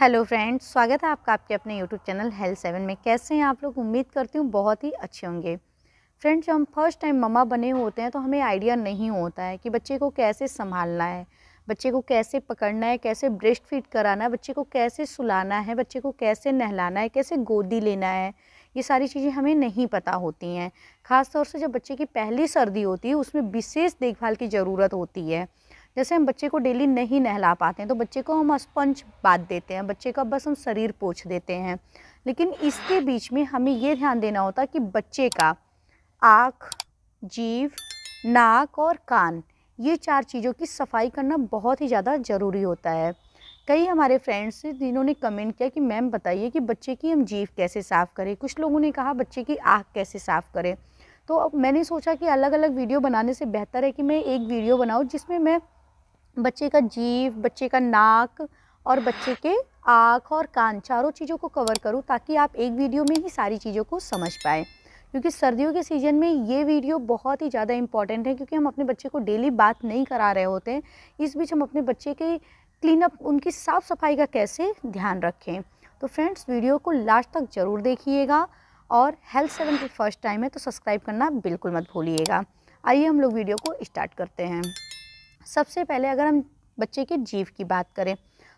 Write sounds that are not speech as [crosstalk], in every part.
hello friends स्वागत है आपका आपके अपने यूट्यूब चैनल हेल्थ सेवन में कैसे हैं आप लोग उम्मीद करती हूँ बहुत ही अच्छे होंगे फ्रेंड्स जब हम फर्स्ट टाइम मम्मा बने होते हैं तो हमें आइडिया नहीं होता है कि बच्चे को कैसे संभालना है बच्चे को कैसे पकड़ना है कैसे ब्रेस्ट फीड कराना है बच्चे को कैसे सुलाना है बच्चे को कैसे नहलाना है कैसे गोदी लेना है ये सारी चीज़ें हमें नहीं पता होती हैं ख़ासतौर से जब बच्चे की पहली सर्दी होती है उसमें विशेष देखभाल की ज़रूरत होती है जैसे हम बच्चे को डेली नहीं नहला पाते हैं तो बच्चे को हम स्पंज बात देते हैं बच्चे का बस हम शरीर पोछ देते हैं लेकिन इसके बीच में हमें ये ध्यान देना होता कि बच्चे का आँख जीव नाक और कान ये चार चीज़ों की सफाई करना बहुत ही ज़्यादा ज़रूरी होता है कई हमारे फ्रेंड्स जिन्होंने कमेंट किया कि मैम बताइए कि बच्चे की हम जीव कैसे साफ़ करें कुछ लोगों ने कहा बच्चे की आँख कैसे साफ़ करें तो अब मैंने सोचा कि अलग अलग वीडियो बनाने से बेहतर है कि मैं एक वीडियो बनाऊँ जिसमें मैं बच्चे का जीव बच्चे का नाक और बच्चे के आँख और कान चारों चीज़ों को कवर करूँ ताकि आप एक वीडियो में ही सारी चीज़ों को समझ पाएँ क्योंकि सर्दियों के सीज़न में ये वीडियो बहुत ही ज़्यादा इंपॉर्टेंट है क्योंकि हम अपने बच्चे को डेली बात नहीं करा रहे होते हैं इस बीच हम अपने बच्चे के क्लीनअप उनकी साफ़ सफाई का कैसे ध्यान रखें तो फ्रेंड्स वीडियो को लास्ट तक ज़रूर देखिएगा और हेल्थ सेवन की फर्स्ट टाइम है तो सब्सक्राइब करना बिल्कुल मत भूलिएगा आइए हम लोग वीडियो को स्टार्ट करते हैं सबसे पहले अगर हम बच्चे के जीव की बात करें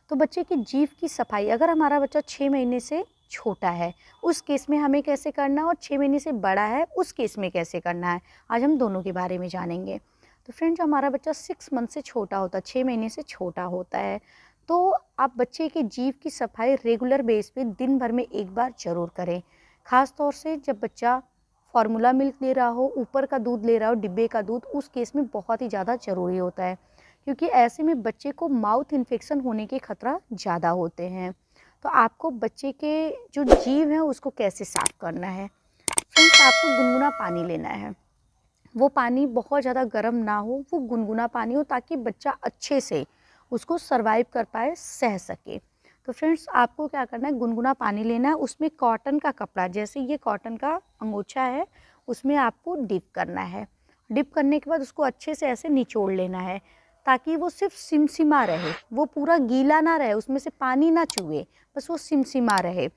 तो बच्चे की जीव की सफाई अगर हमारा बच्चा छः महीने से छोटा है उस केस में हमें कैसे करना है और छः महीने से बड़ा है उस केस में कैसे करना है आज हम दोनों के बारे में जानेंगे तो फ्रेंड जो हमारा बच्चा सिक्स मंथ से छोटा होता है छः महीने से छोटा होता है तो आप बच्चे के जीव की सफाई रेगुलर बेस पे दिन भर में एक बार ज़रूर करें ख़ास तौर से जब बच्चा फार्मूला मिल्क ले रहा हो ऊपर का दूध ले रहा हो डिब्बे का दूध उस केस में बहुत ही ज़्यादा ज़रूरी होता है क्योंकि ऐसे में बच्चे को माउथ इन्फेक्शन होने के खतरा ज़्यादा होते हैं तो आपको बच्चे के जो जीव हैं उसको कैसे साफ़ करना है फ्रेंड्स आपको गुनगुना पानी लेना है वो पानी बहुत ज़्यादा गर्म ना हो वो गुनगुना पानी हो ताकि बच्चा अच्छे से उसको सर्वाइव कर पाए सह सके तो फ्रेंड्स आपको क्या करना है गुनगुना पानी लेना है उसमें कॉटन का कपड़ा जैसे ये कॉटन का अंगोछा है उसमें आपको डिप करना है डिप करने के बाद उसको अच्छे से ऐसे निचोड़ लेना है ताकि वो सिर्फ सिमसिमा रहे वो पूरा गीला ना रहे उसमें से पानी ना चूहे बस वो सिमसिमा रहे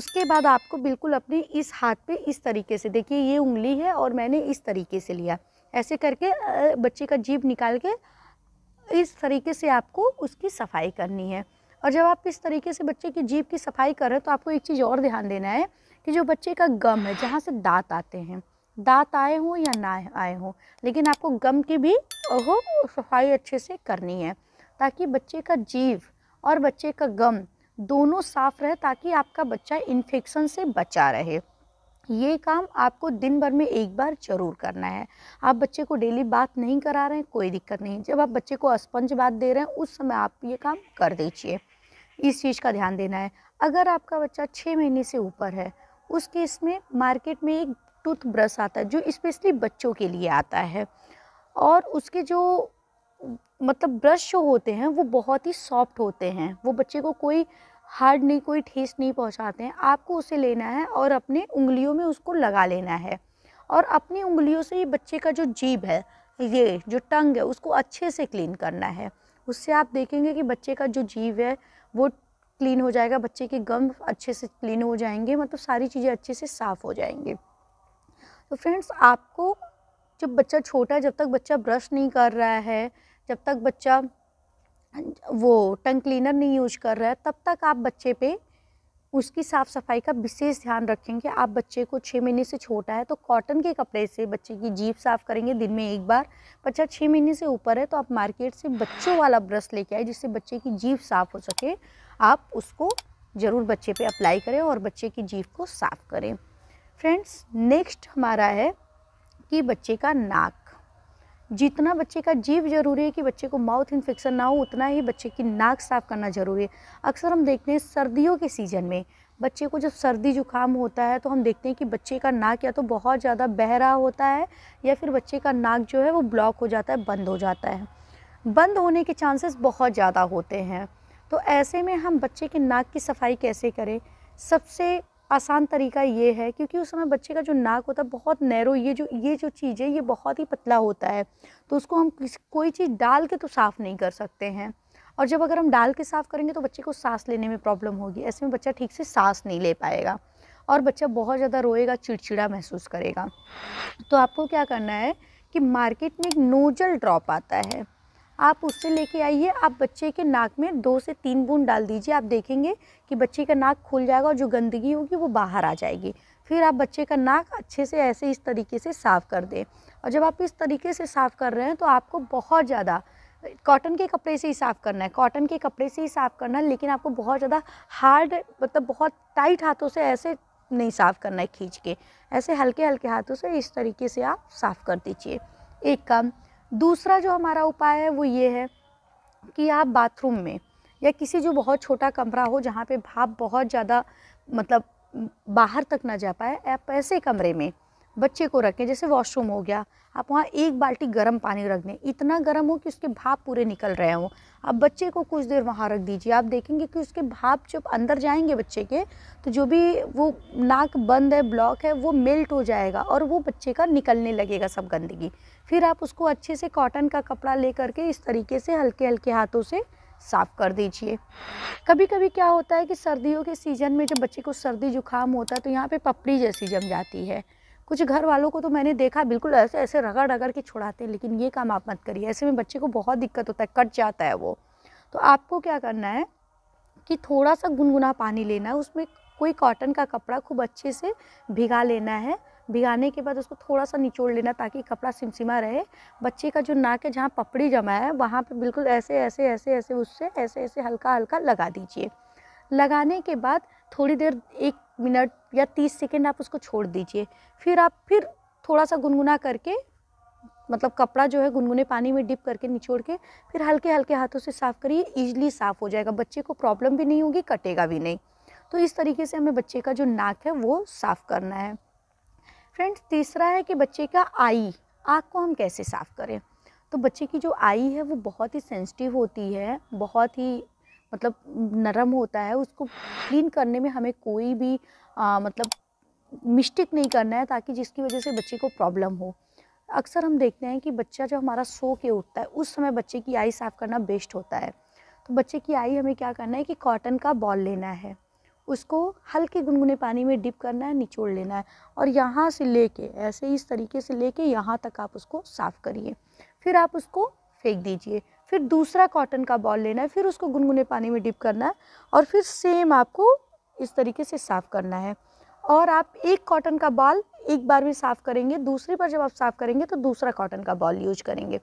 उसके बाद आपको बिल्कुल अपने इस हाथ पे इस तरीके से देखिए ये उंगली है और मैंने इस तरीके से लिया ऐसे करके बच्चे का जीभ निकाल के इस तरीके से आपको उसकी सफाई करनी है और जब आप इस तरीके से बच्चे की जीप की सफाई कर रहे हो तो आपको एक चीज़ और ध्यान देना है कि जो बच्चे का गम है जहाँ से दांत आते हैं दांत आए हों या ना आए हों लेकिन आपको गम की भी हो सफाई अच्छे से करनी है ताकि बच्चे का जीव और बच्चे का गम दोनों साफ रहे ताकि आपका बच्चा इन्फेक्शन से बचा रहे ये काम आपको दिन भर में एक बार जरूर करना है आप बच्चे को डेली बात नहीं करा रहे हैं कोई दिक्कत नहीं जब आप बच्चे को स्पंज बात दे रहे हैं उस समय आप ये काम कर दीजिए इस चीज़ का ध्यान देना है अगर आपका बच्चा छः महीने से ऊपर है उस केस में मार्केट में एक टूथ ब्रश आता है जो स्पेशली बच्चों के लिए आता है और उसके जो मतलब ब्रश जो होते हैं वो बहुत ही सॉफ्ट होते हैं वो बच्चे को कोई हार्ड नहीं कोई ठेस नहीं पहुंचाते हैं आपको उसे लेना है और अपने उंगलियों में उसको लगा लेना है और अपनी उंगलियों से ये बच्चे का जो जीभ है ये जो टंग है उसको अच्छे से क्लीन करना है उससे आप देखेंगे कि बच्चे का जो जीव है वो क्लीन हो जाएगा बच्चे के गम अच्छे से क्लीन हो जाएंगे मतलब सारी चीज़ें अच्छे से साफ़ हो जाएंगे तो फ्रेंड्स आपको जब बच्चा छोटा है जब तक बच्चा ब्रश नहीं कर रहा है जब तक बच्चा वो टंग क्लीनर नहीं यूज कर रहा है तब तक आप बच्चे पे उसकी साफ़ सफाई का विशेष ध्यान रखेंगे आप बच्चे को छः महीने से छोटा है तो कॉटन के कपड़े से बच्चे की जीप साफ़ करेंगे दिन में एक बार बच्चा छः महीने से ऊपर है तो आप मार्केट से बच्चों वाला ब्रश लेके आए जिससे बच्चे की जीप साफ़ हो सके आप उसको ज़रूर बच्चे पे अप्लाई करें और बच्चे की जीप को साफ़ करें फ्रेंड्स नेक्स्ट हमारा है कि बच्चे का नाक जितना बच्चे का जीव जरूरी है कि बच्चे को माउथ इन्फेक्शन ना हो उतना ही बच्चे की नाक साफ़ करना ज़रूरी है अक्सर हम देखते हैं सर्दियों के सीज़न में बच्चे को जब सर्दी जुकाम होता है तो हम देखते हैं कि बच्चे का नाक या तो बहुत ज़्यादा बह रहा होता है या फिर बच्चे का नाक जो है वो ब्लॉक हो जाता है बंद हो जाता है बंद होने के चांसेस बहुत ज़्यादा होते हैं तो ऐसे में हम बच्चे के नाक की सफाई कैसे करें सबसे आसान तरीका ये है क्योंकि उस समय बच्चे का जो नाक होता है बहुत नैरो ये जो ये जो चीज़ है ये बहुत ही पतला होता है तो उसको हम कोई चीज़ डाल के तो साफ़ नहीं कर सकते हैं और जब अगर हम डाल के साफ़ करेंगे तो बच्चे को सांस लेने में प्रॉब्लम होगी ऐसे में बच्चा ठीक से सांस नहीं ले पाएगा और बच्चा बहुत ज़्यादा रोएगा चिड़चिड़ा महसूस करेगा तो आपको क्या करना है कि मार्केट में एक नोजल ड्रॉप आता है आप उससे लेके आइए आप बच्चे के नाक में दो से तीन बूंद डाल दीजिए आप देखेंगे कि बच्चे का नाक खुल जाएगा और जो गंदगी होगी वो बाहर आ जाएगी फिर आप बच्चे का नाक अच्छे से ऐसे इस तरीके से साफ़ कर दें और जब आप इस तरीके से साफ़ कर रहे हैं तो आपको बहुत ज़्यादा कॉटन के कपड़े से ही साफ़ करना है कॉटन के कपड़े से ही साफ़ करना है लेकिन आपको बहुत ज़्यादा हार्ड मतलब बहुत टाइट हाथों से ऐसे नहीं साफ़ करना है खींच के ऐसे हल्के हल्के हाथों से इस तरीके से आप साफ़ कर दीजिए एक काम दूसरा जो हमारा उपाय है वो ये है कि आप बाथरूम में या किसी जो बहुत छोटा कमरा हो जहाँ पे भाप बहुत ज़्यादा मतलब बाहर तक ना जा पाए आप ऐसे कमरे में बच्चे को रखें जैसे वॉशरूम हो गया आप वहाँ एक बाल्टी गर्म पानी रख दें इतना गर्म हो कि उसके भाप पूरे निकल रहे हों आप बच्चे को कुछ देर वहाँ रख दीजिए आप देखेंगे कि उसके भाप जब अंदर जाएंगे बच्चे के तो जो भी वो नाक बंद है ब्लॉक है वो मेल्ट हो जाएगा और वो बच्चे का निकलने लगेगा सब गंदगी फिर आप उसको अच्छे से कॉटन का कपड़ा ले करके इस तरीके से हल्के हल्के हाथों से साफ़ कर दीजिए कभी कभी क्या होता है कि सर्दियों के सीज़न में जब बच्चे को सर्दी जुकाम होता है तो यहाँ पर पपड़ी जैसी जम जाती है कुछ घर वालों को तो मैंने देखा बिल्कुल ऐसे ऐसे रगड़ रगड़ के छुड़ाते हैं लेकिन ये काम आप मत करिए ऐसे में बच्चे को बहुत दिक्कत होता है कट जाता है वो तो आपको क्या करना है कि थोड़ा सा गुनगुना पानी लेना है उसमें कोई कॉटन का कपड़ा खूब अच्छे से भिगा लेना है भिगाने के बाद उसको थोड़ा सा निचोड़ लेना ताकि कपड़ा सिमसिमा रहे बच्चे का जो नाक है जहाँ पपड़ी जमा है वहाँ पे बिल्कुल ऐसे ऐसे ऐसे ऐसे उससे ऐसे ऐसे हल्का हल्का लगा दीजिए लगाने के बाद थोड़ी देर एक मिनट या तीस सेकेंड आप उसको छोड़ दीजिए फिर आप फिर थोड़ा सा गुनगुना करके मतलब कपड़ा जो है गुनगुने पानी में डिप करके निचोड़ के फिर हल्के हल्के हाथों से साफ़ करिए ईजिली साफ़ हो जाएगा बच्चे को प्रॉब्लम भी नहीं होगी कटेगा भी नहीं तो इस तरीके से हमें बच्चे का जो नाक है वो साफ़ करना है फ्रेंड्स तीसरा है कि बच्चे का आई आँख को हम कैसे साफ़ करें तो बच्चे की जो आई है वो बहुत ही सेंसिटिव होती है बहुत ही मतलब नरम होता है उसको क्लीन करने में हमें कोई भी आ, मतलब मिस्टेक नहीं करना है ताकि जिसकी वजह से बच्चे को प्रॉब्लम हो अक्सर हम देखते हैं कि बच्चा जब हमारा सो के उठता है उस समय बच्चे की आई साफ़ करना बेस्ट होता है तो बच्चे की आई हमें क्या करना है कि कॉटन का बॉल लेना है उसको हल्के गुनगुने पानी में डिप करना है निचोड़ लेना है और यहाँ से लेके ऐसे इस तरीके से लेके यहाँ तक आप उसको साफ़ करिए फिर आप उसको फेंक दीजिए फिर दूसरा कॉटन का बॉल लेना है फिर उसको गुनगुने पानी में डिप करना है और फिर सेम आपको इस तरीके से साफ़ करना है और आप एक कॉटन का बॉल एक बार भी साफ़ करेंगे दूसरी बार जब आप साफ़ करेंगे तो दूसरा कॉटन का बॉल यूज करेंगे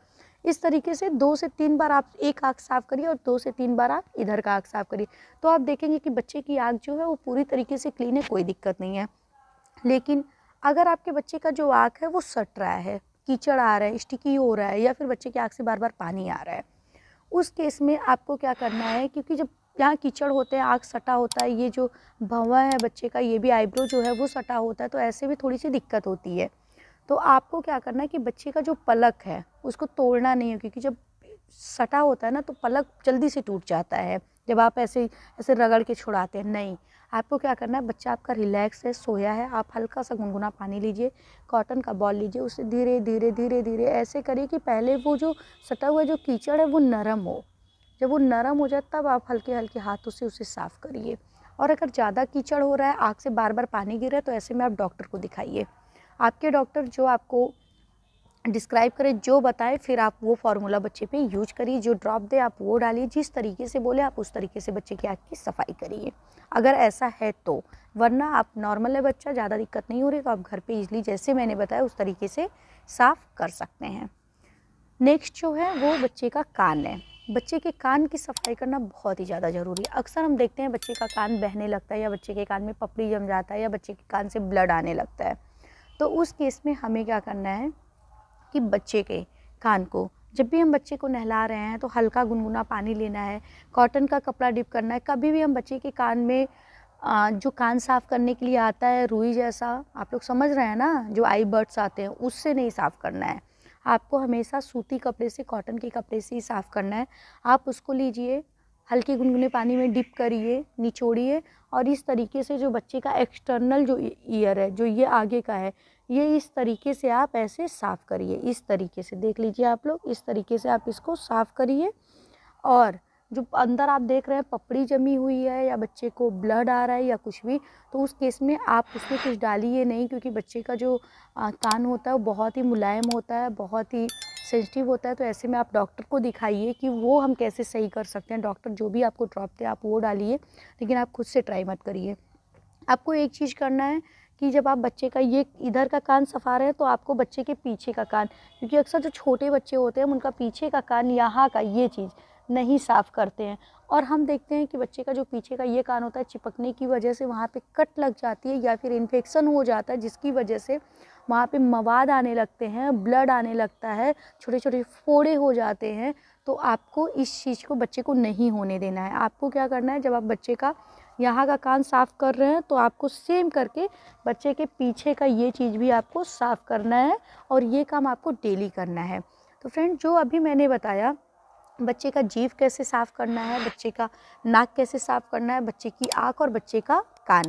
इस तरीके से दो से तीन बार आप एक आँख साफ़ करिए और दो से तीन बार आप इधर का आँख साफ़ करिए तो आप देखेंगे कि बच्चे की आँख जो है वो पूरी तरीके से क्लीन है कोई दिक्कत नहीं है लेकिन अगर आपके बच्चे का जो आँख है वो सट रहा है कीचड़ आ रहा है स्टिकी हो रहा है या फिर बच्चे की आँख से बार बार पानी आ रहा है उस केस में आपको क्या करना है क्योंकि जब यहाँ कीचड़ होते हैं आँख सटा होता है ये जो भवा है बच्चे का ये भी आईब्रो जो है वो सटा होता है तो ऐसे भी थोड़ी सी दिक्कत होती है तो आपको क्या करना है कि बच्चे का जो पलक है उसको तोड़ना नहीं है क्योंकि जब सटा होता है ना तो पलक जल्दी से टूट जाता है जब आप ऐसे ऐसे रगड़ के छुड़ाते हैं नहीं आपको क्या करना है बच्चा आपका रिलैक्स है सोया है आप हल्का सा गुनगुना पानी लीजिए कॉटन का बॉल लीजिए उसे धीरे धीरे धीरे धीरे ऐसे करिए कि पहले वो जो सटा हुआ जो कीचड़ है वो नरम हो जब वो नरम हो जाए तब आप हल्के हल्के हाथों से उसे साफ़ करिए और अगर ज़्यादा कीचड़ हो रहा है आग से बार बार पानी गिर रहा है तो ऐसे में आप डॉक्टर को दिखाइए आपके डॉक्टर जो आपको डिस्क्राइब करें जो बताए फिर आप वो फार्मूला बच्चे पे यूज करिए जो ड्रॉप दे आप वो डालिए जिस तरीके से बोले आप उस तरीके से बच्चे की आँख की सफाई करिए अगर ऐसा है तो वरना आप नॉर्मल है बच्चा ज़्यादा दिक्कत नहीं हो रही तो आप घर पे इजली जैसे मैंने बताया उस तरीके से साफ़ कर सकते हैं नेक्स्ट जो है वो बच्चे का कान है बच्चे के कान की सफाई करना बहुत ही ज़्यादा ज़रूरी है अक्सर हम देखते हैं बच्चे का कान बहने लगता है या बच्चे के कान में पपड़ी जम जाता है या बच्चे के कान से ब्लड आने लगता है तो उस केस में हमें क्या करना है कि बच्चे के कान को जब भी हम बच्चे को नहला रहे हैं तो हल्का गुनगुना पानी लेना है कॉटन का कपड़ा डिप करना है कभी भी हम बच्चे के कान में जो कान साफ़ करने के लिए आता है रुई जैसा आप लोग समझ रहे हैं ना जो आई बर्ड्स आते हैं उससे नहीं साफ़ करना है आपको हमेशा सूती कपड़े से कॉटन के कपड़े से ही साफ़ करना है आप उसको लीजिए हल्के गुनगुने पानी में डिप करिए निचोड़िए और इस तरीके से जो बच्चे का एक्सटर्नल जो ईयर है जो ये आगे का है ये इस तरीके से आप ऐसे साफ़ करिए इस तरीके से देख लीजिए आप लोग इस तरीके से आप इसको साफ़ करिए और जो अंदर आप देख रहे हैं पपड़ी जमी हुई है या बच्चे को ब्लड आ रहा है या कुछ भी तो उस केस में आप उसमें कुछ डालिए नहीं क्योंकि बच्चे का जो कान होता है वो बहुत ही मुलायम होता है बहुत ही सेंसिटिव होता है तो ऐसे में आप डॉक्टर को दिखाइए कि वो हम कैसे सही कर सकते हैं डॉक्टर जो भी आपको ड्रॉप दे आप वो डालिए लेकिन आप खुद से ट्राई मत करिए आपको एक चीज़ करना है कि जब आप बच्चे का ये इधर का कान सफा रहे हैं तो आपको बच्चे के पीछे का कान क्योंकि अक्सर जो छोटे बच्चे होते हैं उनका पीछे का कान यहाँ का ये चीज़ नहीं साफ़ करते हैं और हम देखते हैं कि बच्चे का जो पीछे का ये कान होता है चिपकने की वजह से वहाँ पे कट लग जाती है या फिर इन्फेक्शन हो जाता है जिसकी वजह से वहाँ पे मवाद आने लगते हैं ब्लड आने लगता है छोटे छोटे फोड़े हो जाते हैं तो आपको इस चीज़ को बच्चे को नहीं होने देना है आपको क्या करना है जब आप बच्चे का यहाँ का कान साफ़ कर रहे हैं तो आपको सेम करके बच्चे के पीछे का ये चीज़ भी आपको साफ़ करना है और ये काम आपको डेली करना है तो फ्रेंड जो अभी मैंने बताया बच्चे का जीव कैसे साफ़ करना है बच्चे का नाक कैसे साफ़ करना है बच्चे की आँख और बच्चे का कान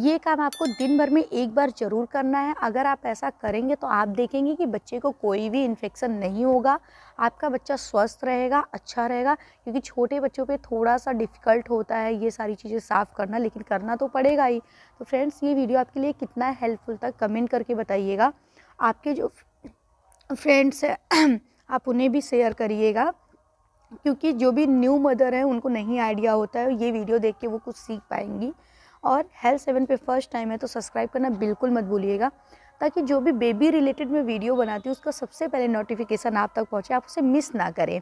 ये काम आपको दिन भर में एक बार ज़रूर करना है अगर आप ऐसा करेंगे तो आप देखेंगे कि बच्चे को कोई भी इन्फेक्शन नहीं होगा आपका बच्चा स्वस्थ रहेगा अच्छा रहेगा क्योंकि छोटे बच्चों पे थोड़ा सा डिफ़िकल्ट होता है ये सारी चीज़ें साफ़ करना लेकिन करना तो पड़ेगा ही तो फ्रेंड्स ये वीडियो आपके लिए कितना हेल्पफुल था कमेंट करके बताइएगा आपके जो फ्रेंड्स हैं [clears throat] आप उन्हें भी शेयर करिएगा क्योंकि जो भी न्यू मदर हैं उनको नहीं आइडिया होता है ये वीडियो देख के वो कुछ सीख पाएंगी और हेल्थ सेवन पे फर्स्ट टाइम है तो सब्सक्राइब करना बिल्कुल मत भूलिएगा ताकि जो भी बेबी रिलेटेड मैं वीडियो बनाती हूँ उसका सबसे पहले नोटिफिकेशन आप तक पहुँचे आप उसे मिस ना करें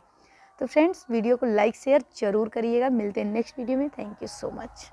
तो फ्रेंड्स वीडियो को लाइक शेयर ज़रूर करिएगा मिलते हैं नेक्स्ट वीडियो में थैंक यू सो मच